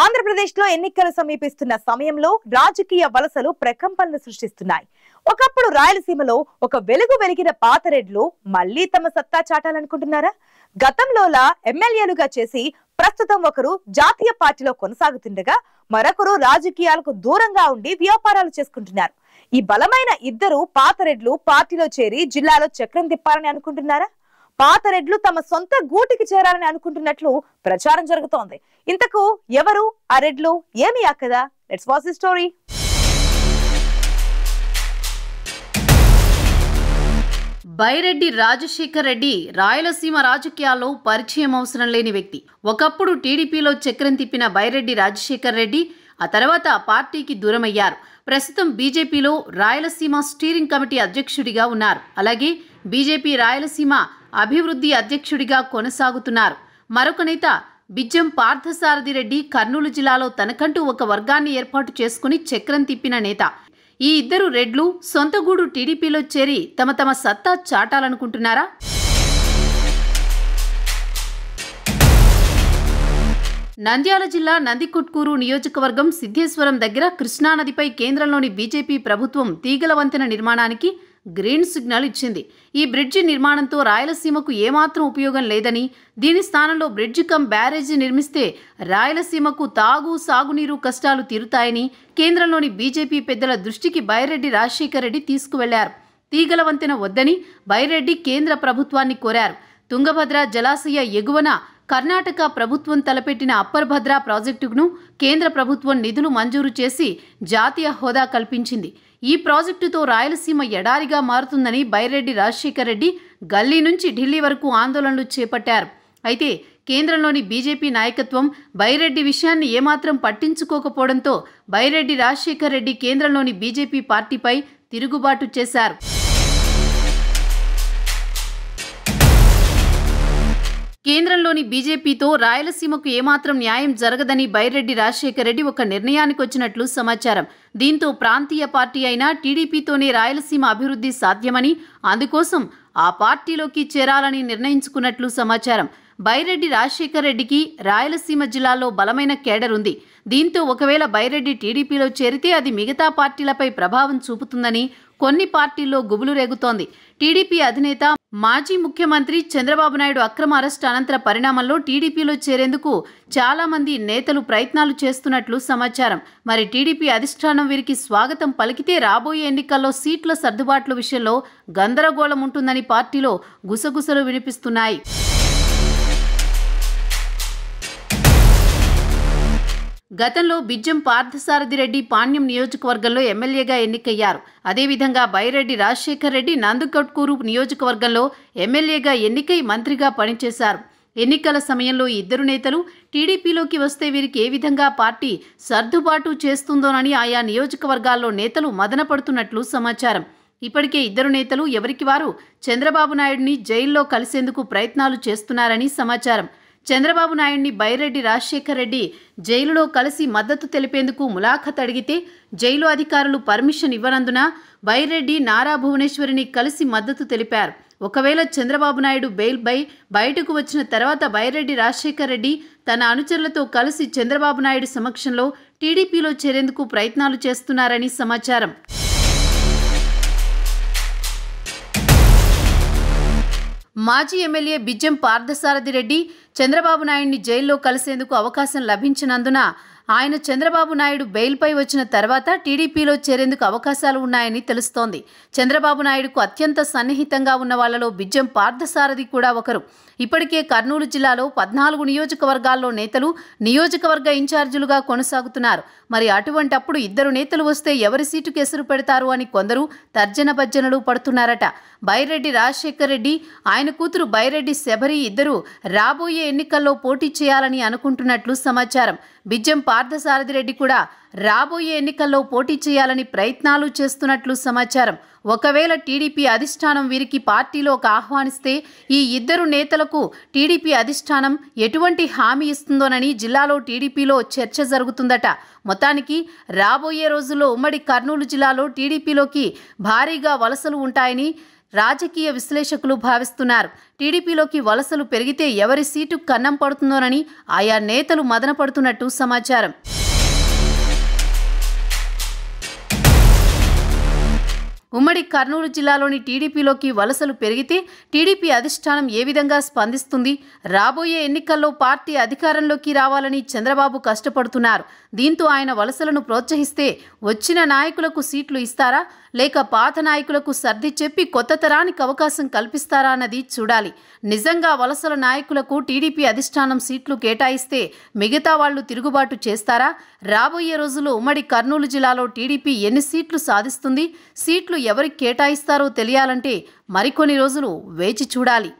ఆంధ్రప్రదేశ్ లో ఎన్నికలు సమీపిస్తున్న సమయంలో రాజకీయ వలసలు ప్రకంపనలు సృష్టిస్తున్నాయి ఒకప్పుడు రాయలసీమలో ఒక వెలుగు వెలిగిన పాతరెడ్లు మళ్లీ తమ సత్తా చాటాలనుకుంటున్నారా గతంలోలా ఎమ్మెల్యేలుగా చేసి ప్రస్తుతం ఒకరు జాతీయ పార్టీలో కొనసాగుతుండగా మరొకరు రాజకీయాలకు దూరంగా ఉండి వ్యాపారాలు చేసుకుంటున్నారు ఈ బలమైన ఇద్దరు పాతరెడ్లు పార్టీలో చేరి జిల్లాలో చక్రం తిప్పాలని అనుకుంటున్నారా పాత రెడ్లు తమ సొంత గూటికి చేరాలని అనుకుంటున్నట్లు ప్రచారం జరుగుతోంది ఇంతకు ఎవరు ఆ రెడ్లు ఏమి కదా let's watch the story Byreddy Rajasekhar Reddy Rayalaseema రాజకీయాల్లో పరిచయం అవసరం లేని వ్యక్తి ఒకప్పుడు టీడీపీలో చక్రం తిప్పిన బైరెడ్డి రాజశేఖర్ రెడ్డి ఆ తర్వాత పార్టీకి దూరమయ్యారు ప్రస్తుతం బీజేపీలో రాయలసీమ స్టీరింగ్ కమిటీ అధ్యక్షుడిగా ఉన్నారు అలాగే బీజేపీ రాయలసీమ అభివృద్ధి అధ్యక్షుడిగా కొనసాగుతున్నారు మరొక నేత బిజ్జం పార్థసారథి రెడ్డి కర్నూలు జిల్లాలో తనకంటూ ఒక వర్గాన్ని ఏర్పాటు చేసుకుని చక్రం తిప్పిన నేత ఈ ఇద్దరు రెడ్లు సొంతగూడు టీడీపీలో చేరి తమ తమ సత్తా చాటాలనుకుంటున్నారా నంద్యాల జిల్లా నందికొట్కూరు నియోజకవర్గం సిద్ధేశ్వరం దగ్గర కృష్ణానదిపై కేంద్రంలోని బీజేపీ ప్రభుత్వం తీగల వంతెన నిర్మాణానికి గ్రీన్ సిగ్నల్ ఇచ్చింది ఈ బ్రిడ్జి నిర్మాణంతో రాయలసీమకు ఏమాత్రం ఉపయోగం లేదని దీని స్థానంలో బ్రిడ్జి కమ్ బ్యారేజీ నిర్మిస్తే రాయలసీమకు తాగు సాగునీరు కష్టాలు తీరుతాయని కేంద్రంలోని బీజేపీ పెద్దల దృష్టికి బైరెడ్డి రాజశేఖర్ రెడ్డి తీసుకువెళ్లారు తీగల వంతెన వద్దని బైరెడ్డి కేంద్ర ప్రభుత్వాన్ని కోరారు తుంగభద్ర జలాశయ ఎగువన కర్ణాటక ప్రభుత్వం తలపెట్టిన అప్పర్ భద్ర ప్రాజెక్టును కేంద్ర ప్రభుత్వం నిధులు మంజూరు చేసి జాతీయ హోదా కల్పించింది ఈ ప్రాజెక్టుతో రాయలసీమ ఎడారిగా మారుతుందని బైరెడ్డి రాజశేఖర్ రెడ్డి గల్లీ నుంచి ఢిల్లీ వరకు ఆందోళనలు చేపట్టారు అయితే కేంద్రంలోని బీజేపీ నాయకత్వం బైరెడ్డి విషయాన్ని ఏమాత్రం పట్టించుకోకపోవడంతో బైరెడ్డి రాజశేఖర్ రెడ్డి కేంద్రంలోని బీజేపీ పార్టీపై తిరుగుబాటు చేశారు కేంద్రంలోని బీజేపీతో రాయలసీమకు ఏమాత్రం న్యాయం జరగదని బైరెడ్డి రాజశేఖర రెడ్డి ఒక నిర్ణయానికి వచ్చినట్లు సమాచారం దీంతో ప్రాంతీయ పార్టీ అయిన టీడీపీతోనే రాయలసీమ అభివృద్ధి సాధ్యమని అందుకోసం ఆ పార్టీలోకి చేరాలని నిర్ణయించుకున్నట్లు సమాచారం బైరెడ్డి రాజశేఖర్ రెడ్డికి రాయలసీమ జిల్లాలో బలమైన కేడర్ ఉంది దీంతో ఒకవేళ బైరెడ్డి టీడీపీలో చేరితే అది మిగతా పార్టీలపై ప్రభావం చూపుతుందని కొన్ని పార్టీల్లో గుబులు రేగుతోంది టీడీపీ అధినేత మాజీ ముఖ్యమంత్రి చంద్రబాబు నాయుడు అక్రమ అరెస్ట్ అనంతర పరిణామంలో టీడీపీలో చేరేందుకు చాలామంది నేతలు ప్రయత్నాలు చేస్తున్నట్లు సమాచారం మరి టీడీపీ అధిష్టానం వీరికి స్వాగతం పలికితే రాబోయే ఎన్నికల్లో సీట్ల సర్దుబాట్ల విషయంలో గందరగోళం ఉంటుందని పార్టీలో గుసగుసలు వినిపిస్తున్నాయి గతంలో బిజ్జం పార్థసారథిరెడ్డి పాణ్యం నియోజకవర్గంలో ఎమ్మెల్యేగా ఎన్నికయ్యారు అదేవిధంగా బైరెడ్డి రాజశేఖర్ రెడ్డి నందుకట్కూరు నియోజకవర్గంలో ఎమ్మెల్యేగా ఎన్నికై మంత్రిగా పనిచేశారు ఎన్నికల సమయంలో ఇద్దరు నేతలు టీడీపీలోకి వస్తే వీరికి ఏ విధంగా పార్టీ సర్దుబాటు చేస్తుందోనని ఆయా నియోజకవర్గాల్లో నేతలు మదనపడుతున్నట్లు సమాచారం ఇప్పటికే ఇద్దరు నేతలు ఎవరికి వారు చంద్రబాబు నాయుడిని జైల్లో కలిసేందుకు ప్రయత్నాలు చేస్తున్నారని సమాచారం చంద్రబాబు నాయుడిని బైరెడ్డి రాజశేఖర్ రెడ్డి జైలులో కలిసి మద్దతు తెలిపేందుకు ములాఖత్ అడిగితే జైలు అధికారులు పర్మిషన్ ఇవ్వనందున బైరెడ్డి నారా భువనేశ్వరిని కలిసి మద్దతు తెలిపారు ఒకవేళ చంద్రబాబు నాయుడు బెయిల్పై బయటకు వచ్చిన తర్వాత బైరెడ్డి రాజశేఖర్ రెడ్డి తన అనుచరులతో కలిసి చంద్రబాబు నాయుడు సమక్షంలో టీడీపీలో చేరేందుకు ప్రయత్నాలు చేస్తున్నారని సమాచారం మాజీ ఎమ్మెల్యే బిజ్జం పార్థసారథి రెడ్డి చంద్రబాబు నాయుడిని జైల్లో కలిసేందుకు అవకాశం లభించినందున ఆయన చంద్రబాబు నాయుడు బెయిల్పై వచ్చిన తర్వాత టీడీపీలో చేరేందుకు అవకాశాలు ఉన్నాయని తెలుస్తోంది చంద్రబాబు నాయుడుకు అత్యంత సన్నిహితంగా ఉన్న వాళ్లలో బిజ్జం పార్థసారథి కూడా ఒకరు ఇప్పటికే కర్నూలు జిల్లాలో పద్నాలుగు నియోజకవర్గాల్లో నేతలు నియోజకవర్గ ఇన్ఛార్జీలుగా కొనసాగుతున్నారు మరి అటువంటప్పుడు ఇద్దరు నేతలు వస్తే ఎవరి సీటుకు ఎసురు పెడతారు అని కొందరు తర్జన భర్జనలు పడుతున్నారట బైరెడ్డి రాజశేఖర్ రెడ్డి ఆయన కూతురు బైరెడ్డి శబరి ఇద్దరు రాబోయే ఎన్నికల్లో పోటీ చేయాలని అనుకుంటున్నట్లు సమాచారం బిజ్జం పార్థసారథి రెడ్డి కూడా రాబోయే ఎన్నికల్లో పోటీ చేయాలని ప్రయత్నాలు చేస్తున్నట్లు సమాచారం ఒకవేళ టీడీపీ అధిష్టానం వీరికి పార్టీలోకి ఆహ్వానిస్తే ఈ ఇద్దరు నేతలకు టీడీపీ అధిష్టానం ఎటువంటి హామీ ఇస్తుందోనని జిల్లాలో టీడీపీలో చర్చ జరుగుతుందట మొత్తానికి రాబోయే రోజుల్లో ఉమ్మడి కర్నూలు జిల్లాలో టీడీపీలోకి భారీగా వలసలు ఉంటాయని రాజకీయ విశ్లేషకులు భావిస్తున్నారు టీడీపీలోకి వలసలు పెరిగితే ఎవరి సీటు కన్నం పడుతుందోనని ఆయా నేతలు మదనపడుతున్నట్టు సమాచారం ఉమ్మడి కర్నూలు జిల్లాలోని టీడీపీలోకి వలసలు పెరిగితే టీడీపీ అధిష్టానం ఏ విధంగా స్పందిస్తుంది రాబోయే ఎన్నికల్లో పార్టీ అధికారంలోకి రావాలని చంద్రబాబు కష్టపడుతున్నారు దీంతో ఆయన వలసలను ప్రోత్సహిస్తే వచ్చిన నాయకులకు సీట్లు ఇస్తారా లేక పాత నాయకులకు సర్ది చెప్పి కొత్త తరానికి అవకాశం కల్పిస్తారా అన్నది చూడాలి నిజంగా వలసల నాయకులకు టీడీపీ అధిష్టానం సీట్లు కేటాయిస్తే మిగతా వాళ్లు తిరుగుబాటు చేస్తారా రాబోయే రోజుల్లో ఉమ్మడి కర్నూలు జిల్లాలో టీడీపీ ఎన్ని సీట్లు సాధిస్తుంది సీట్లు ఎవరికి కేటాయిస్తారో తెలియాలంటే మరికొన్ని రోజులు వేచి చూడాలి